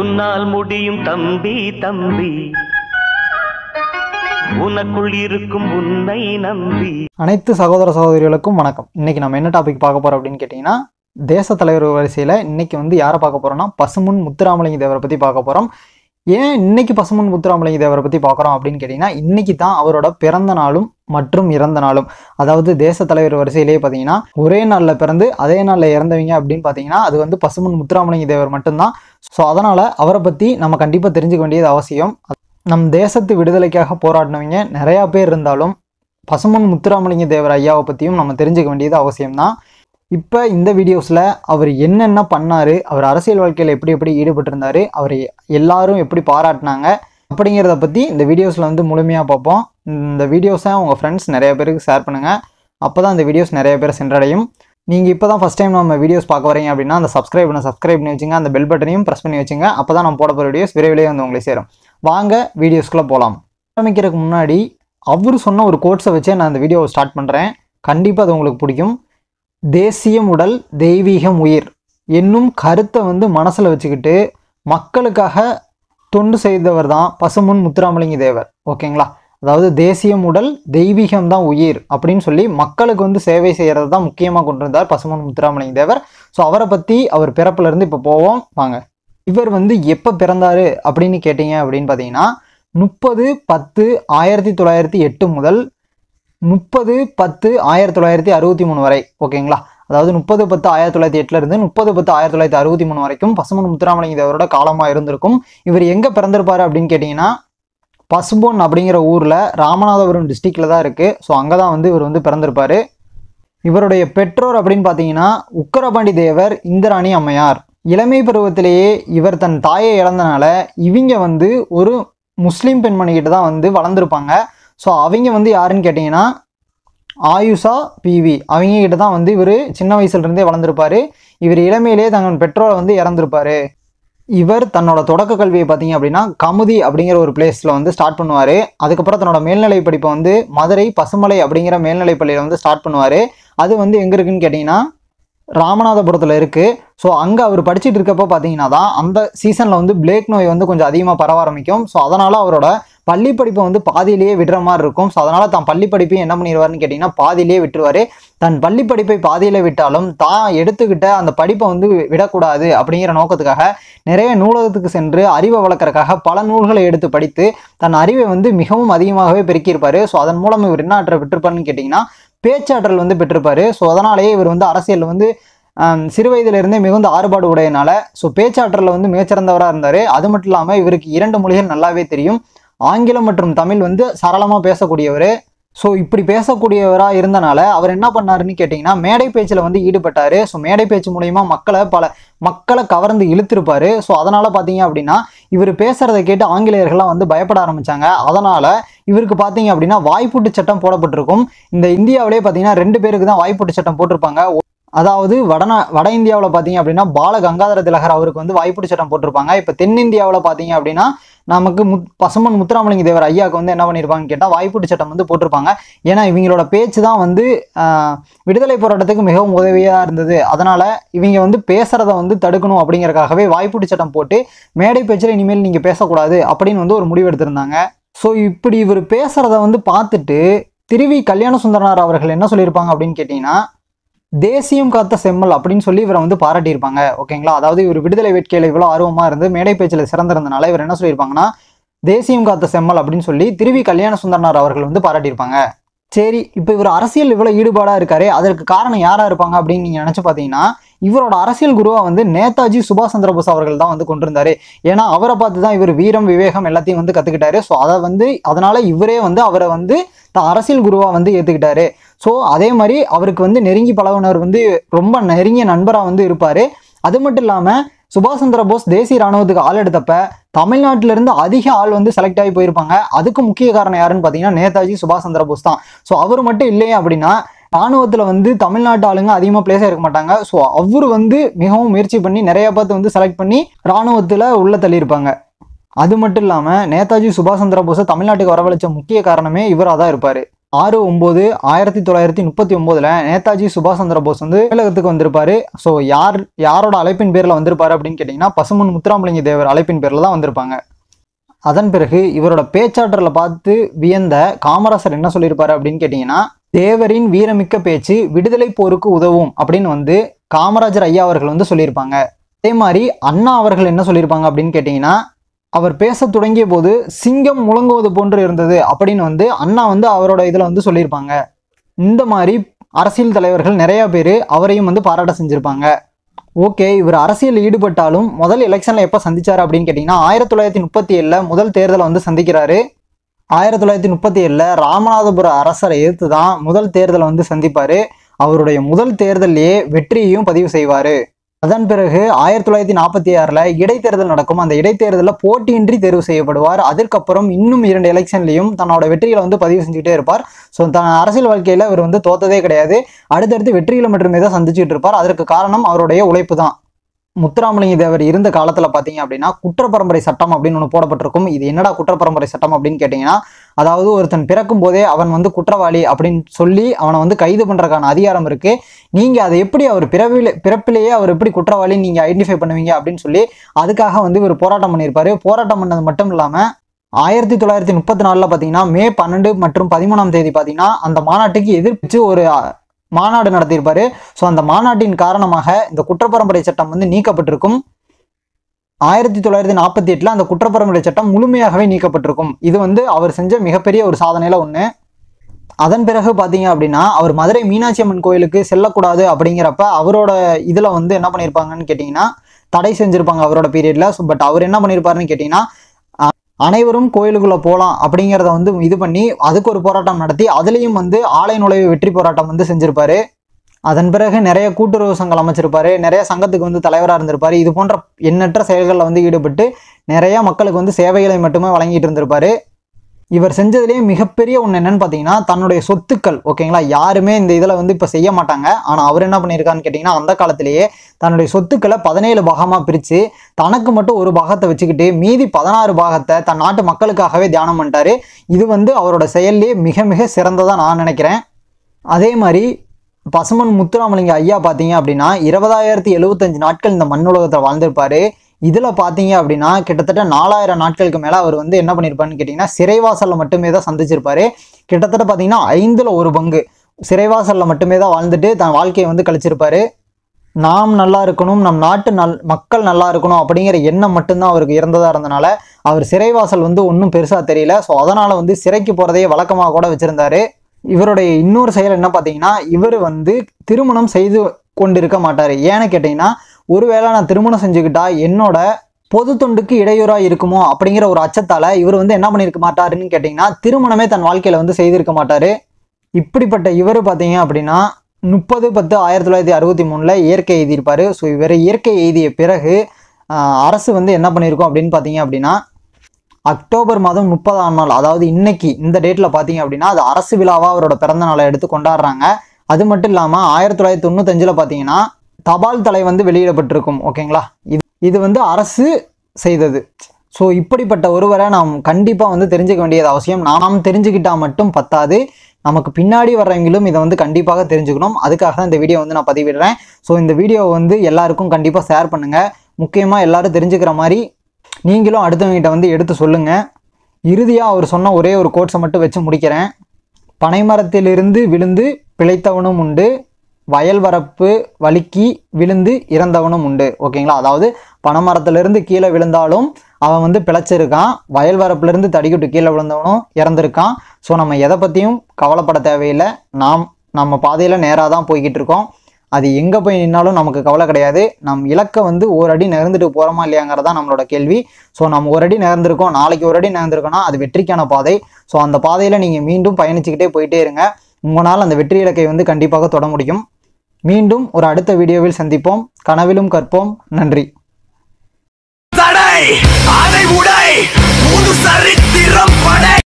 உன்னால் முடியும் தம்பி தம்பி உனக்குள் இருக்கும் உன்னை நம்பி அனைத்து சகோதர சகோதரிகளுக்கும் வணக்கம் இன்னைக்கு நம்ம என்ன டாபிக் பார்க்க போறோம் அப்படின்னு கேட்டீங்கன்னா தேச தலைவர் வரிசையில் இன்னைக்கு வந்து யாரை பார்க்க போறோம்னா பசுமுன் முத்துராமலிங்க தேவரை பத்தி பார்க்க போறோம் ஏன் இன்னைக்கு பசுமுன் முத்துராமலிங்க தேவரை பத்தி பார்க்குறோம் அப்படின்னு கேட்டிங்கன்னா இன்னைக்கு தான் அவரோட பிறந்த நாளும் மற்றும் இறந்த நாளும் அதாவது தேச தலைவர் வரிசையிலேயே பார்த்தீங்கன்னா ஒரே நாளில் பிறந்து அதே நாளில் இறந்தவங்க அப்படின்னு பார்த்தீங்கன்னா அது வந்து பசுமன் முத்துராமலிங்க தேவர் மட்டும்தான் ஸோ அதனால் அவரை பற்றி நம்ம கண்டிப்பாக தெரிஞ்சுக்க வேண்டியது அவசியம் நம் தேசத்து விடுதலைக்காக போராடினவங்க நிறையா பேர் இருந்தாலும் பசுமன் முத்துராமலிங்க தேவர் ஐயாவை பற்றியும் நம்ம தெரிஞ்சுக்க வேண்டியது அவசியம்தான் இப்போ இந்த வீடியோஸில் அவர் என்னென்ன பண்ணார் அவர் அரசியல் வாழ்க்கையில் எப்படி எப்படி ஈடுபட்டிருந்தார் அவர் எல்லாரும் எப்படி பாராட்டினாங்க அப்படிங்கிறத பற்றி இந்த வீடியோஸில் வந்து முழுமையாக பார்ப்போம் இந்த வீடியோஸை உங்கள் ஃப்ரெண்ட்ஸ் நிறைய பேருக்கு ஷேர் பண்ணுங்கள் அப்போ தான் இந்த வீடியோஸ் நிறைய பேர் சென்றடையும் நீங்கள் இப்போ தான் ஃபஸ்ட் டைம் நம்ம வீடியோஸ் பார்க்க வரீங்க அப்படின்னா அந்த சப்ஸ்கிரைப் பண்ண சப்ஸ்கிரைப் பண்ணி வச்சுங்க அந்த பெல் பட்டனையும் ப்ரெஸ் பண்ணி வச்சுங்க அப்போ தான் நம்ம போட போகிற வீடியோஸ் விரைவிலே வந்து உங்களை சேரும் வாங்க வீடியோஸ்க்குள்ளே போகலாம் ஆரம்பிக்கிறதுக்கு முன்னாடி அவர் சொன்ன ஒரு கோட்ஸை வச்சே நான் அந்த வீடியோவை ஸ்டார்ட் பண்ணுறேன் கண்டிப்பாக அது உங்களுக்கு பிடிக்கும் தேசியம் உடல் தெய்வீகம் உயிர் என்னும் கருத்தை வந்து மனசில் வச்சுக்கிட்டு மக்களுக்காக தொண்டு செய்தவர் தான் பசுமுன் முத்துராமலிங்க தேவர் ஓகேங்களா அதாவது தேசியம் உடல் தெய்வீகம் தான் உயிர் அப்படின்னு சொல்லி மக்களுக்கு வந்து சேவை செய்கிறது தான் முக்கியமாக கொண்டு வந்தார் பசுமன் முத்துராமலிங்க தேவர் ஸோ அவரை பற்றி அவர் பிறப்புலேருந்து இப்போ போவோம் வாங்க இவர் வந்து எப்போ பிறந்தார் அப்படின்னு கேட்டீங்க அப்படின்னு பார்த்தீங்கன்னா முப்பது பத்து ஆயிரத்தி தொள்ளாயிரத்தி எட்டு முதல் முப்பது பத்து ஆயிரத்தி தொள்ளாயிரத்தி அறுபத்தி மூணு வரை ஓகேங்களா அதாவது முப்பது பத்து ஆயிரத்தி தொள்ளாயிரத்தி எட்டுல இருந்து முப்பது பத்து ஆயிரத்தி தொள்ளாயிரத்தி அறுபத்தி மூணு வரைக்கும் பசுமன் முத்துராமலிங்க தேவரோட காலமாக இருந்திருக்கும் இவர் எங்கே பிறந்திருப்பாரு அப்படின்னு கேட்டிங்கன்னா பசும்பொன் அப்படிங்கிற ஊரில் ராமநாதபுரம் டிஸ்ட்ரிக்டில் தான் இருக்குது ஸோ அங்கே தான் வந்து இவர் வந்து பிறந்திருப்பார் இவருடைய பெற்றோர் அப்படின்னு பார்த்தீங்கன்னா உக்கரபாண்டி தேவர் இந்திராணி அம்மையார் இளமை பருவத்திலேயே இவர் தன் தாயை இழந்தனால இவங்க வந்து ஒரு முஸ்லீம் பெண்மணிக்கிட்ட தான் வந்து வளர்ந்துருப்பாங்க ஸோ அவங்க வந்து யாருன்னு கேட்டிங்கன்னா ஆயுஷா பிவி அவங்க கிட்ட தான் வந்து இவர் சின்ன வயசுலேருந்தே வளர்ந்துருப்பார் இவர் இளமையிலேயே தங்கள் பெற்றோரை வந்து இறந்துருப்பார் இவர் தன்னோட தொடக்க கல்வியை பார்த்தீங்க அப்படின்னா கமுதி அப்படிங்கிற ஒரு பிளேஸில் வந்து ஸ்டார்ட் பண்ணுவார் அதுக்கப்புறம் தன்னோட மேல்நிலை படிப்பை வந்து மதுரை பசுமலை அப்படிங்கிற மேல்நிலை பள்ளியில் வந்து ஸ்டார்ட் பண்ணுவார் அது வந்து எங்கே இருக்குன்னு கேட்டிங்கன்னா ராமநாதபுரத்தில் இருக்குது ஸோ அங்கே அவர் படிச்சுட்டு இருக்கப்போ பார்த்தீங்கன்னா தான் அந்த சீசனில் வந்து பிளேக் நோய் வந்து கொஞ்சம் அதிகமாக பரவ ஆரம்பிக்கும் ஸோ அதனால் அவரோட பள்ளி படிப்பை வந்து பாதியிலேயே விடுற மாதிரி இருக்கும் ஸோ அதனால் தான் பள்ளி படிப்பையும் என்ன பண்ணிடுவார்னு கேட்டிங்கன்னா பாதியிலேயே விட்டுருவார் தன் பள்ளி படிப்பை பாதியில் விட்டாலும் தான் எடுத்துக்கிட்ட அந்த படிப்பை வந்து விடக்கூடாது அப்படிங்கிற நோக்கத்துக்காக நிறைய நூலகத்துக்கு சென்று அறிவை வளர்க்குறக்காக பல நூல்களை எடுத்து படித்து தன் அறிவை வந்து மிகவும் அதிகமாகவே பெருக்கியிருப்பார் ஸோ அதன் மூலம் இவர் என்ன ஆற்ற பெற்றிருப்பார்னு கேட்டிங்கன்னா பேச்சாற்றல் வந்து பெற்றிருப்பார் ஸோ அதனாலேயே இவர் வந்து அரசியல் வந்து சிறு வயதிலிருந்தே மிகுந்த ஆறுபாடு உடையனால ஸோ பேச்சாற்றலில் வந்து மிகச்சிறந்தவராக இருந்தார் அது மட்டும் இல்லாமல் இவருக்கு இரண்டு மொழிகள் நல்லாவே தெரியும் ஆங்கிலம் மற்றும் தமிழ் வந்து சரளமாக பேசக்கூடியவர் ஸோ இப்படி பேசக்கூடியவராக இருந்தனால அவர் என்ன பண்ணாருன்னு கேட்டிங்கன்னா மேடை பேச்சில் வந்து ஈடுபட்டார் ஸோ மேடை பேச்சு மூலயமா மக்களை பல மக்களை கவர்ந்து இழுத்திருப்பார் ஸோ அதனால் பார்த்தீங்க அப்படின்னா இவர் பேசுகிறத கேட்டு ஆங்கிலேயர்கள்லாம் வந்து பயப்பட ஆரம்பித்தாங்க அதனால் இவருக்கு பார்த்தீங்க அப்படின்னா வாய்ப்பூட்டு சட்டம் போடப்பட்டிருக்கும் இந்த இந்தியாவிலே பார்த்தீங்கன்னா ரெண்டு பேருக்கு தான் வாய்ப்பூட்டு சட்டம் போட்டிருப்பாங்க அதாவது வடநா வட இந்தியாவில் பார்த்தீங்க அப்படின்னா பால கங்காதர திலகர் அவருக்கு வந்து வாய்ப்புடி சட்டம் போட்டிருப்பாங்க இப்போ தென்னிந்தியாவில் பார்த்தீங்க அப்படின்னா நமக்கு முத் பசுமன் முத்துராமலிங்க தேவர் ஐயாவுக்கு வந்து என்ன பண்ணியிருப்பாங்கன்னு கேட்டால் வாய்ப்புடி சட்டம் வந்து போட்டிருப்பாங்க ஏன்னா இவங்களோட பேச்சு தான் வந்து விடுதலை போராட்டத்துக்கு மிகவும் உதவியாக இருந்தது அதனால் இவங்க வந்து பேசுகிறத வந்து தடுக்கணும் அப்படிங்கிறக்காகவே வாய்ப்புடி சட்டம் போட்டு மேடை பேச்சில் இனிமேல் நீங்கள் பேசக்கூடாது அப்படின்னு வந்து ஒரு முடிவு எடுத்திருந்தாங்க ஸோ இப்படி இவர் பேசுகிறத வந்து பார்த்துட்டு திருவி கல்யாண சுந்தரனார் அவர்கள் என்ன சொல்லியிருப்பாங்க அப்படின்னு கேட்டிங்கன்னா தேசியம் காத்த செம்மல் அப்படின்னு சொல்லி இவரை வந்து பாராட்டியிருப்பாங்க ஓகேங்களா அதாவது இவர் விடுதலை வேட்கையில் இவ்வளோ ஆர்வமாக இருந்து மேடை பேச்சில் சிறந்திருந்தனால இவர் என்ன சொல்லியிருப்பாங்கன்னா தேசியம் காத்த செம்மல் அப்படின்னு சொல்லி திருவி கல்யாண சுந்தரனார் அவர்கள் வந்து பாராட்டியிருப்பாங்க சரி இப்போ இவர் அரசியல் இவ்வளோ ஈடுபாடாக இருக்காரு அதற்கு காரணம் யாராக இருப்பாங்க அப்படின்னு நீங்கள் நினச்சி பார்த்தீங்கன்னா இவரோட அரசியல் குருவை வந்து நேதாஜி சுபாஷ் சந்திரபோஸ் அவர்கள் தான் வந்து கொண்டிருந்தாரு ஏன்னா அவரை பார்த்து தான் இவர் வீரம் விவேகம் எல்லாத்தையும் வந்து கத்துக்கிட்டாரு ஸோ அதை வந்து அதனால இவரே வந்து அவரை வந்து அரசியல் குருவாக வந்து ஏத்துக்கிட்டாரு ஸோ அதே மாதிரி அவருக்கு வந்து நெருங்கி பழகுனர் வந்து ரொம்ப நெருங்கிய நண்பராக வந்து இருப்பார் அது மட்டும் இல்லாமல் சுபாஷ் சந்திர போஸ் தேசிய ராணுவத்துக்கு ஆள் எடுத்தப்ப தமிழ்நாட்டிலிருந்து அதிக ஆள் வந்து செலக்ட் ஆகி போயிருப்பாங்க அதுக்கு முக்கிய காரணம் யாருன்னு பார்த்தீங்கன்னா நேதாஜி சுபாஷ் சந்திர போஸ் தான் ஸோ அவர் மட்டும் இல்லையே அப்படின்னா ராணுவத்தில் வந்து தமிழ்நாட்டு ஆளுங்க அதிகமாக பிளேஸாக இருக்க மாட்டாங்க ஸோ அவர் வந்து மிகவும் முயற்சி பண்ணி நிறைய பார்த்து வந்து செலக்ட் பண்ணி ராணுவத்தில் உள்ள தள்ளியிருப்பாங்க அது மட்டும் இல்லாமல் நேதாஜி சுபாஷ் சந்திர போஸை தமிழ்நாட்டுக்கு வரவழைச்ச முக்கிய காரணமே இவராக தான் இருப்பார் ஆறு ஒம்பது ஆயிரத்தி தொள்ளாயிரத்தி முப்பத்தி ஒம்போதில் நேதாஜி சுபாஷ் சந்திர போஸ் வந்து தமிழகத்துக்கு வந்திருப்பார் ஸோ யார் யாரோட அழைப்பின் பேரில் வந்திருப்பார் அப்படின்னு கேட்டிங்கன்னா பசுமன் முத்துராமலிங்க தேவர் அழைப்பின் பேரில் தான் வந்திருப்பாங்க அதன் பிறகு இவரோட பேச்சாற்றலை பார்த்து வியந்த காமராசர் என்ன சொல்லியிருப்பார் அப்படின்னு கேட்டிங்கன்னா தேவரின் வீரமிக்க பேச்சு விடுதலை போருக்கு உதவும் அப்படின்னு வந்து காமராஜர் ஐயா அவர்கள் வந்து சொல்லியிருப்பாங்க அதே மாதிரி அண்ணா அவர்கள் என்ன சொல்லியிருப்பாங்க அப்படின்னு கேட்டிங்கன்னா அவர் பேச தொடங்கிய போது சிங்கம் முழங்குவது போன்று இருந்தது அப்படின்னு வந்து அண்ணா வந்து அவரோட இதில் வந்து சொல்லியிருப்பாங்க இந்த மாதிரி அரசியல் தலைவர்கள் நிறையா பேர் அவரையும் வந்து பாராட்ட செஞ்சுருப்பாங்க ஓகே இவர் அரசியல் ஈடுபட்டாலும் முதல் எலெக்ஷனில் எப்போ சந்தித்தார் அப்படின்னு கேட்டிங்கன்னா ஆயிரத்தி தொள்ளாயிரத்தி முப்பத்தி ஏழில் முதல் தேர்தலை வந்து சந்திக்கிறாரு ஆயிரத்தி தொள்ளாயிரத்தி முப்பத்தி ஏழில் ராமநாதபுர அரசரை எதிர்த்து தான் முதல் தேர்தலை வந்து சந்திப்பார் அவருடைய முதல் தேர்தலையே வெற்றியையும் பதிவு செய்வார் அதன் பிறகு ஆயிரத்தி தொள்ளாயிரத்தி நாற்பத்தி ஆறில் இடைத்தேர்தல் நடக்கும் அந்த இடைத்தேர்தலில் போட்டியின்றி தேர்வு செய்யப்படுவார் அதற்கப்புறம் இன்னும் இரண்டு எலெக்ஷன்லையும் தன்னோட வெற்றிகளை வந்து பதிவு செஞ்சுக்கிட்டே இருப்பார் ஸோ தன் அரசியல் வாழ்க்கையில் இவர் வந்து தோத்ததே கிடையாது அடுத்தடுத்து வெற்றிகளை மட்டுமே தான் சந்திச்சுட்டு இருப்பார் அதற்கு காரணம் அவருடைய உழைப்பு தான் முத்துராமலிங்க தேவர் இருந்த காலத்தில் பார்த்தீங்க அப்படின்னா குற்றப்பரம்பரை சட்டம் அப்படின்னு ஒன்று போடப்பட்டிருக்கும் இது என்னடா குற்றப்பரம்பரை சட்டம் அப்படின்னு கேட்டிங்கன்னா அதாவது ஒருத்தன் பிறக்கும் போதே அவன் வந்து குற்றவாளி அப்படின்னு சொல்லி அவனை வந்து கைது பண்ணுறதுக்கான அதிகாரம் இருக்குது நீங்கள் அதை எப்படி அவர் பிறவில பிறப்பிலேயே அவர் எப்படி குற்றவாளி நீங்கள் ஐடென்டிஃபை பண்ணுவீங்க அப்படின்னு சொல்லி அதுக்காக வந்து இவர் போராட்டம் பண்ணியிருப்பார் போராட்டம் பண்ணது மட்டும் இல்லாமல் ஆயிரத்தி தொள்ளாயிரத்தி முப்பத்தி நாலில் பார்த்தீங்கன்னா மே பன்னெண்டு மற்றும் பதிமூணாம் தேதி பார்த்தீங்கன்னா அந்த மாநாட்டுக்கு எதிர்ப்பிச்சு ஒரு மாநாடு நடத்தியிருப்பார் ஸோ அந்த மாநாட்டின் காரணமாக இந்த குற்றப்பரம்பரை சட்டம் வந்து நீக்கப்பட்டிருக்கும் ஆயிரத்தி தொள்ளாயிரத்தி நாற்பத்தி எட்டில் அந்த குற்றப்பரம்பரை சட்டம் முழுமையாகவே நீக்கப்பட்டிருக்கும் இது வந்து அவர் செஞ்ச மிகப்பெரிய ஒரு சாதனையில் ஒன்று அதன் பிறகு பார்த்தீங்க அப்படின்னா அவர் மதுரை மீனாட்சி அம்மன் கோயிலுக்கு செல்லக்கூடாது அப்படிங்கிறப்ப அவரோட இதில் வந்து என்ன பண்ணியிருப்பாங்கன்னு கேட்டிங்கன்னா தடை செஞ்சுருப்பாங்க அவரோட பீரியடில் ஸோ பட் அவர் என்ன பண்ணியிருப்பாருன்னு கேட்டிங்கன்னா அனைவரும் கோயிலுக்குள்ளே போகலாம் அப்படிங்கிறத வந்து இது பண்ணி அதுக்கு ஒரு போராட்டம் நடத்தி அதுலேயும் வந்து ஆலை நுழைவு வெற்றி போராட்டம் வந்து செஞ்சுருப்பாரு அதன் பிறகு நிறைய கூட்டுறவு சங்கம் அமைச்சிருப்பாரு நிறைய சங்கத்துக்கு வந்து தலைவராக இருந்திருப்பாரு இது போன்ற எண்ணற்ற செயல்களில் வந்து ஈடுபட்டு நிறைய மக்களுக்கு வந்து சேவைகளை மட்டுமே வழங்கிட்டு இருந்திருப்பாரு இவர் செஞ்சதுலேயே மிகப்பெரிய ஒன்று என்னன்னு பார்த்தீங்கன்னா தன்னுடைய சொத்துக்கள் ஓகேங்களா யாருமே இந்த இதில் வந்து இப்போ செய்ய மாட்டாங்க ஆனால் அவர் என்ன பண்ணியிருக்கான்னு கேட்டிங்கன்னா அந்த காலத்திலேயே தன்னுடைய சொத்துக்களை பதினேழு பாகமாக பிரித்து தனக்கு மட்டும் ஒரு பாகத்தை வச்சுக்கிட்டு மீதி பதினாறு பாகத்தை தன் நாட்டு மக்களுக்காகவே தியானம் பண்ணிட்டாரு இது வந்து அவரோட செயல்லையே மிக மிக சிறந்ததாக நான் நினைக்கிறேன் அதே மாதிரி பசுமன் முத்துராமலிங்க ஐயா பார்த்தீங்க அப்படின்னா இருபதாயிரத்தி எழுபத்தஞ்சு நாட்கள் இந்த மண்ணுலகத்தில் வாழ்ந்திருப்பாரு இதில் பார்த்தீங்க அப்படின்னா கிட்டத்தட்ட நாலாயிரம் நாட்களுக்கு மேலே அவர் வந்து என்ன பண்ணியிருப்பாருன்னு கேட்டிங்கன்னா சிறைவாசலில் மட்டுமே தான் சந்திச்சிருப்பார் கிட்டத்தட்ட பார்த்தீங்கன்னா ஐந்தில் ஒரு பங்கு சிறைவாசலில் மட்டுமே தான் வாழ்ந்துட்டு தன் வாழ்க்கையை வந்து கழிச்சிருப்பாரு நாம் நல்லா இருக்கணும் நம் நாட்டு நல் மக்கள் நல்லா இருக்கணும் அப்படிங்கிற எண்ணம் மட்டும்தான் அவருக்கு இறந்ததாக இருந்தனால அவர் சிறைவாசல் வந்து ஒன்றும் பெருசாக தெரியல ஸோ அதனால் வந்து சிறைக்கு போகிறதையே வழக்கமாக கூட வச்சுருந்தாரு இவருடைய இன்னொரு செயல் என்ன பார்த்தீங்கன்னா இவர் வந்து திருமணம் செய்து கொண்டிருக்க மாட்டார் ஏன்னு கேட்டிங்கன்னா ஒருவேளை நான் திருமணம் செஞ்சுக்கிட்டா என்னோட பொது தொண்டுக்கு இடையூறாக இருக்குமோ அப்படிங்கிற ஒரு அச்சத்தால் இவர் வந்து என்ன பண்ணியிருக்க மாட்டாருன்னு கேட்டிங்கன்னா திருமணமே தன் வாழ்க்கையில் வந்து செய்திருக்க மாட்டார் இப்படிப்பட்ட இவர் பார்த்தீங்க அப்படின்னா முப்பது பத்து ஆயிரத்தி தொள்ளாயிரத்தி அறுபத்தி மூணில் இயற்கை எழுதியிருப்பார் ஸோ இவர் இயற்கை எழுதிய பிறகு அரசு வந்து என்ன பண்ணியிருக்கோம் அப்படின்னு பார்த்தீங்க அப்படின்னா அக்டோபர் மாதம் முப்பதாம் நாள் அதாவது இன்னைக்கு இந்த டேட்டில் பார்த்தீங்க அப்படின்னா அது அரசு விழாவாக அவரோட பிறந்த நாளை எடுத்து கொண்டாடுறாங்க அது மட்டும் இல்லாமல் ஆயிரத்தி தொள்ளாயிரத்தி தொண்ணூத்தஞ்சில் பார்த்தீங்கன்னா தபால் தலை வந்து வெளியிடப்பட்டிருக்கும் ஓகேங்களா இது இது வந்து அரசு செய்தது ஸோ இப்படிப்பட்ட ஒருவரை நாம் கண்டிப்பாக வந்து தெரிஞ்சுக்க வேண்டியது அவசியம் நாம் தெரிஞ்சுக்கிட்டால் மட்டும் பத்தாது நமக்கு பின்னாடி வர்றவங்களும் இதை வந்து கண்டிப்பாக தெரிஞ்சுக்கணும் அதுக்காக தான் இந்த வீடியோ வந்து நான் பதிவிடுறேன் ஸோ இந்த வீடியோவை வந்து எல்லாருக்கும் கண்டிப்பாக ஷேர் பண்ணுங்கள் முக்கியமாக எல்லோரும் தெரிஞ்சுக்கிற மாதிரி நீங்களும் அடுத்தவங்ககிட்ட வந்து எடுத்து சொல்லுங்கள் இறுதியாக அவர் சொன்ன ஒரே ஒரு கோட்ஸை மட்டும் வச்சு முடிக்கிறேன் பனைமரத்திலிருந்து விழுந்து பிழைத்தவனும் உண்டு வயல் வரப்பு வலுக்கி விழுந்து இறந்தவனும் உண்டு ஓகேங்களா அதாவது பனைமரத்துலேருந்து கீழே விழுந்தாலும் அவன் வந்து பிழைச்சிருக்கான் வயல் வரப்புலேருந்து தடிக்கிட்டு கீழே விழுந்தவனும் இறந்துருக்கான் ஸோ நம்ம எதை பற்றியும் கவலைப்பட தேவையில்லை நாம் நம்ம பாதையில் நேராக தான் போய்கிட்டு இருக்கோம் அது எங்கே போய் நின்னாலும் நமக்கு கவலை கிடையாது நம் இலக்கை வந்து ஒரு அடி நகர்ந்துட்டு போகிறோமா இல்லையாங்கிறதா நம்மளோட கேள்வி ஸோ நம்ம ஒரு அடி நகர்ந்துருக்கோம் நாளைக்கு ஒரு அடி நகர்ந்துருக்கோம்னா அது வெற்றிக்கான பாதை ஸோ அந்த பாதையில் நீங்கள் மீண்டும் பயணிச்சுக்கிட்டே போயிட்டே இருங்க உங்களால் அந்த வெற்றி இலக்கை வந்து கண்டிப்பாக தொட முடியும் மீண்டும் ஒரு அடுத்த வீடியோவில் சந்திப்போம் கனவிலும் கற்போம் நன்றி தடை